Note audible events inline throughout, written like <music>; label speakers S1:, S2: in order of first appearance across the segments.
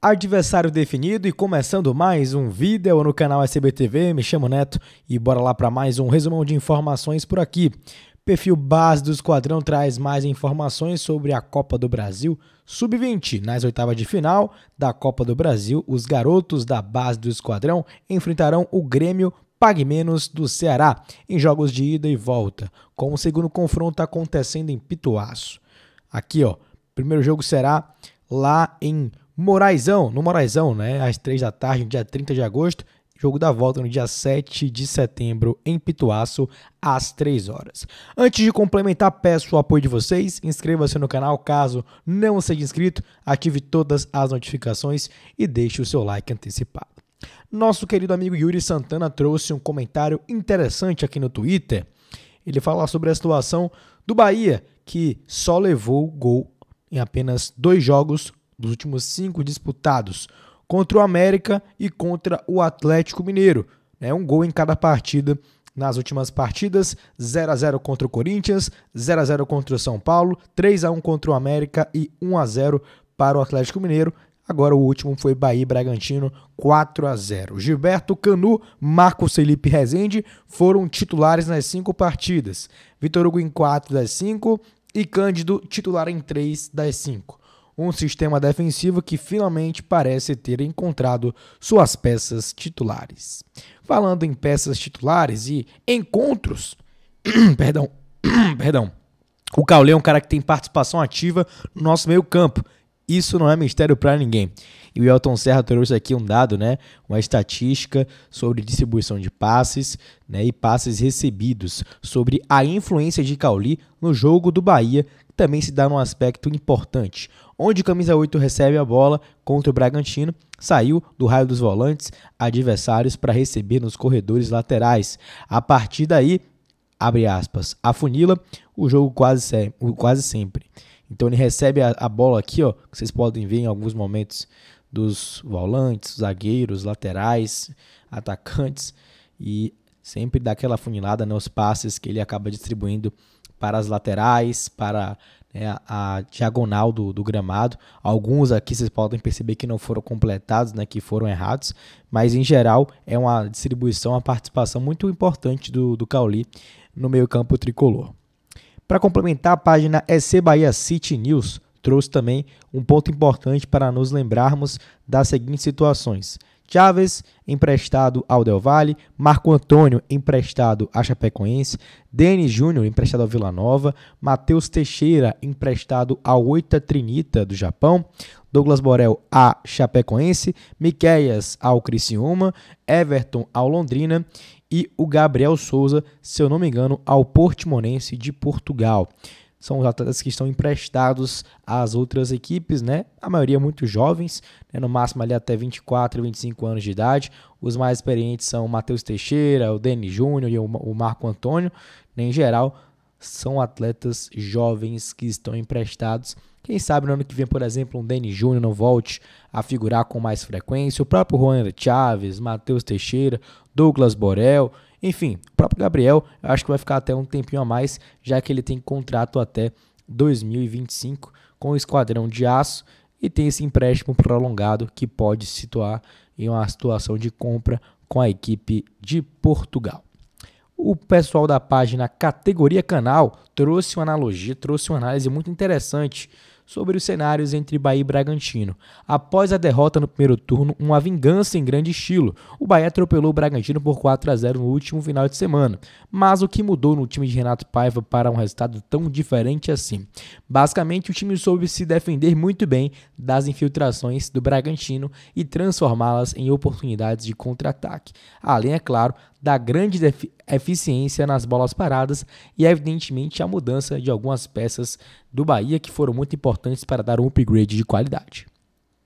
S1: Adversário definido e começando mais um vídeo no canal SBTV, me chamo Neto e bora lá para mais um resumão de informações por aqui. Perfil base do Esquadrão traz mais informações sobre a Copa do Brasil Sub-20. Nas oitavas de final da Copa do Brasil, os garotos da base do Esquadrão enfrentarão o Grêmio Pague Menos do Ceará em jogos de ida e volta, com o segundo confronto acontecendo em Pituaço. Aqui, ó, primeiro jogo será lá em Moraizão, no Moraizão, né? Às 3 da tarde, dia 30 de agosto. Jogo da volta no dia 7 de setembro em Pituaço, às 3 horas. Antes de complementar, peço o apoio de vocês. Inscreva-se no canal caso não seja inscrito, ative todas as notificações e deixe o seu like antecipado. Nosso querido amigo Yuri Santana trouxe um comentário interessante aqui no Twitter. Ele fala sobre a situação do Bahia, que só levou gol em apenas dois jogos dos últimos cinco disputados, contra o América e contra o Atlético Mineiro. Né? Um gol em cada partida nas últimas partidas: 0 a 0 contra o Corinthians, 0 a 0 contra o São Paulo, 3 a 1 contra o América e 1 a 0 para o Atlético Mineiro. Agora o último foi Bahia Bragantino, 4 a 0. Gilberto Canu, Marcos Felipe Rezende foram titulares nas cinco partidas. Vitor Hugo em 4 das 5 e Cândido titular em 3 das 5 um sistema defensivo que finalmente parece ter encontrado suas peças titulares. Falando em peças titulares e encontros, <clears throat> perdão, <clears throat> perdão. O Caule é um cara que tem participação ativa no nosso meio-campo. Isso não é mistério para ninguém. E o Elton Serra trouxe aqui um dado, né? Uma estatística sobre distribuição de passes né? e passes recebidos, sobre a influência de Cauli no jogo do Bahia, também se dá num aspecto importante. Onde camisa 8 recebe a bola contra o Bragantino, saiu do raio dos volantes adversários para receber nos corredores laterais. A partir daí, abre aspas, afunila o jogo quase, se quase sempre. Então ele recebe a, a, bola aqui, ó, que vocês podem ver em alguns momentos dos volantes, zagueiros, laterais, atacantes e sempre dá aquela afunilada nos passes que ele acaba distribuindo para as laterais, para né, a diagonal do, do, gramado. Alguns aqui vocês podem perceber que não foram completados, né, que foram errados, mas em geral é uma distribuição, uma participação muito importante do, do Cauli no meio-campo tricolor. Para complementar a página EC é Bahia City News, trouxe também um ponto importante para nos lembrarmos das seguintes situações. Chaves, emprestado ao Del Valle, Marco Antônio, emprestado a Chapecoense, Denis Júnior, emprestado ao Vila Nova, Matheus Teixeira, emprestado ao Oita Trinita do Japão, Douglas Borel a Chapecoense, Miqueias ao Criciúma, Everton ao Londrina e o Gabriel Souza, se eu não me engano, ao Portimonense de Portugal são os atletas que estão emprestados às outras equipes, né? A maioria é muito jovens, né? no máximo ali até 24, 25 anos de idade. Os mais experientes são o Matheus Teixeira, o Denis Júnior e o Marco Antônio. Né? Em geral, são atletas jovens que estão emprestados. Quem sabe no ano que vem, por exemplo, um Denis Júnior não volte a figurar com mais frequência. O próprio Juan Chaves, Matheus Teixeira, Douglas Borel, enfim, o próprio Gabriel acho que vai ficar até um tempinho a mais, já que ele tem contrato até 2025 com o Esquadrão de Aço e tem esse empréstimo prolongado que pode se situar em uma situação de compra com a equipe de Portugal. O pessoal da página Categoria Canal trouxe uma analogia, trouxe uma análise muito interessante sobre os cenários entre Bahia e Bragantino. Após a derrota no primeiro turno, uma vingança em grande estilo. O Bahia atropelou o Bragantino por 4 a 0 no último final de semana. Mas o que mudou no time de Renato Paiva para um resultado tão diferente assim? Basicamente, o time soube se defender muito bem das infiltrações do Bragantino e transformá-las em oportunidades de contra-ataque. Além, é claro, da grande eficiência nas bolas paradas e, evidentemente, a mudança de algumas peças do Bahia que foram muito importantes para dar um upgrade de qualidade.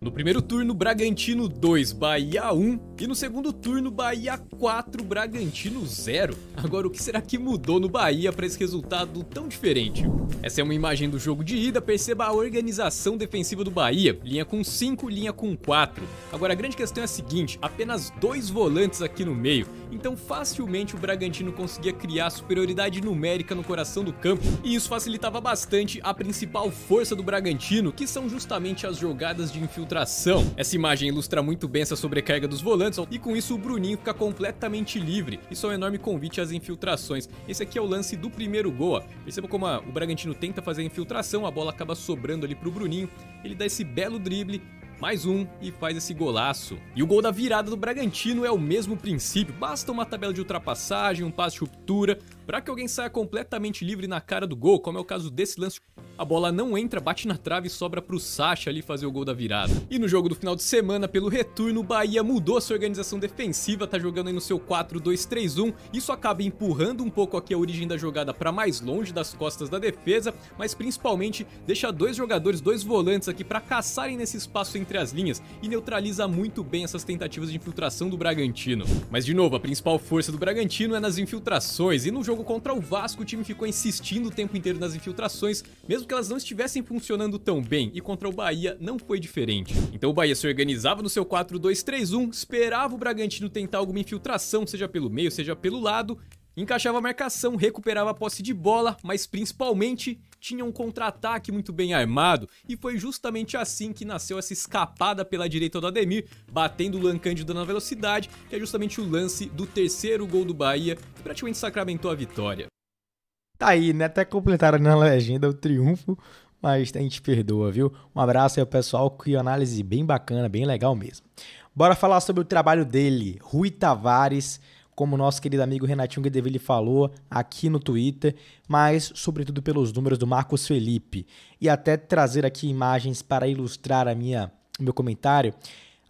S2: No primeiro turno, Bragantino 2, Bahia 1. E no segundo turno, Bahia 4, Bragantino 0. Agora, o que será que mudou no Bahia para esse resultado tão diferente? Essa é uma imagem do jogo de ida, perceba a organização defensiva do Bahia. Linha com 5, linha com 4. Agora, a grande questão é a seguinte, apenas dois volantes aqui no meio. Então, facilmente o Bragantino conseguia criar superioridade numérica no coração do campo. E isso facilitava bastante a principal força do Bragantino, que são justamente as jogadas de infiltração tração. Essa imagem ilustra muito bem essa sobrecarga dos volantes e com isso o Bruninho fica completamente livre. Isso é um enorme convite às infiltrações. Esse aqui é o lance do primeiro gol. Perceba como a, o Bragantino tenta fazer a infiltração, a bola acaba sobrando ali para o Bruninho. Ele dá esse belo drible mais um e faz esse golaço. E o gol da virada do Bragantino é o mesmo princípio, basta uma tabela de ultrapassagem, um passe de ruptura, para que alguém saia completamente livre na cara do gol, como é o caso desse lance. A bola não entra, bate na trave e sobra pro Sacha ali fazer o gol da virada. E no jogo do final de semana, pelo retorno, o Bahia mudou sua organização defensiva, tá jogando aí no seu 4-2-3-1. Isso acaba empurrando um pouco aqui a origem da jogada para mais longe das costas da defesa, mas principalmente deixa dois jogadores, dois volantes aqui para caçarem nesse espaço entre entre as linhas e neutraliza muito bem essas tentativas de infiltração do Bragantino. Mas de novo, a principal força do Bragantino é nas infiltrações, e no jogo contra o Vasco o time ficou insistindo o tempo inteiro nas infiltrações, mesmo que elas não estivessem funcionando tão bem, e contra o Bahia não foi diferente. Então o Bahia se organizava no seu 4-2-3-1, esperava o Bragantino tentar alguma infiltração, seja pelo meio, seja pelo lado, encaixava a marcação, recuperava a posse de bola, mas principalmente tinha um contra-ataque muito bem armado, e foi justamente assim que nasceu essa escapada pela direita do Ademir, batendo o Luan na velocidade, que é justamente o lance do terceiro gol do Bahia, que praticamente sacramentou a vitória.
S1: Tá aí, né? Até completaram na legenda o triunfo, mas a gente perdoa, viu? Um abraço aí ao pessoal, que análise bem bacana, bem legal mesmo. Bora falar sobre o trabalho dele, Rui Tavares, como nosso querido amigo Renatinho Guedeville falou aqui no Twitter, mas sobretudo pelos números do Marcos Felipe. E até trazer aqui imagens para ilustrar a minha, o meu comentário.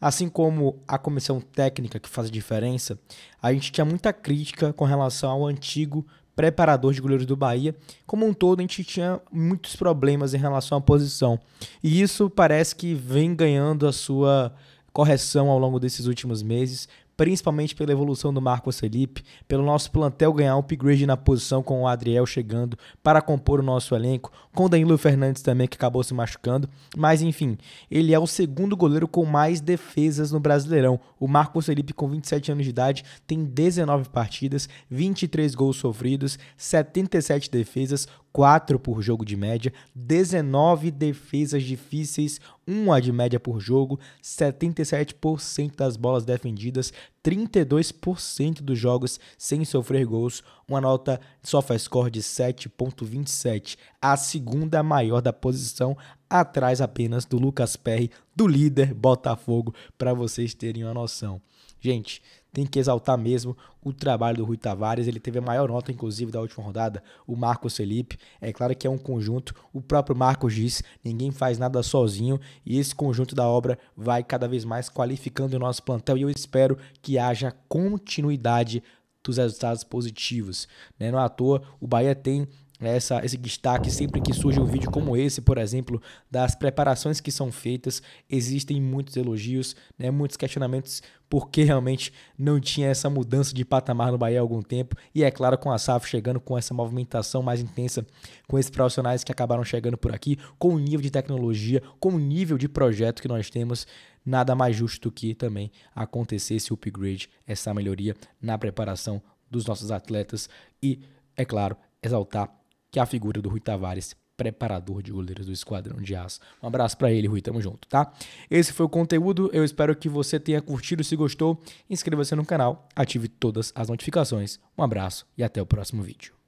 S1: Assim como a comissão técnica que faz a diferença, a gente tinha muita crítica com relação ao antigo preparador de goleiros do Bahia. Como um todo, a gente tinha muitos problemas em relação à posição. E isso parece que vem ganhando a sua correção ao longo desses últimos meses principalmente pela evolução do Marcos Felipe, pelo nosso plantel ganhar um upgrade na posição com o Adriel chegando para compor o nosso elenco, com o Danilo Fernandes também que acabou se machucando, mas enfim, ele é o segundo goleiro com mais defesas no Brasileirão. O Marcos Felipe com 27 anos de idade tem 19 partidas, 23 gols sofridos, 77 defesas, 4 por jogo de média, 19 defesas difíceis, 1 de média por jogo, 77% das bolas defendidas, 32% dos jogos sem sofrer gols, uma nota SofaScore de 7.27, a segunda maior da posição, atrás apenas do Lucas Perry, do líder Botafogo, para vocês terem uma noção. Gente, tem que exaltar mesmo o trabalho do Rui Tavares. Ele teve a maior nota, inclusive, da última rodada, o Marcos Felipe. É claro que é um conjunto, o próprio Marcos diz, ninguém faz nada sozinho e esse conjunto da obra vai cada vez mais qualificando o nosso plantel e eu espero que haja continuidade dos resultados positivos. Né? Não é à toa, o Bahia tem essa, esse destaque sempre que surge um vídeo como esse, por exemplo, das preparações que são feitas. Existem muitos elogios, né, muitos questionamentos porque realmente não tinha essa mudança de patamar no Bahia há algum tempo. E é claro, com a SAF chegando com essa movimentação mais intensa, com esses profissionais que acabaram chegando por aqui, com o nível de tecnologia, com o nível de projeto que nós temos, nada mais justo que também acontecer esse upgrade, essa melhoria na preparação dos nossos atletas e, é claro, exaltar que é a figura do Rui Tavares, preparador de goleiros do Esquadrão de Aço. Um abraço para ele, Rui, tamo junto, tá? Esse foi o conteúdo, eu espero que você tenha curtido, se gostou, inscreva-se no canal, ative todas as notificações. Um abraço e até o próximo vídeo.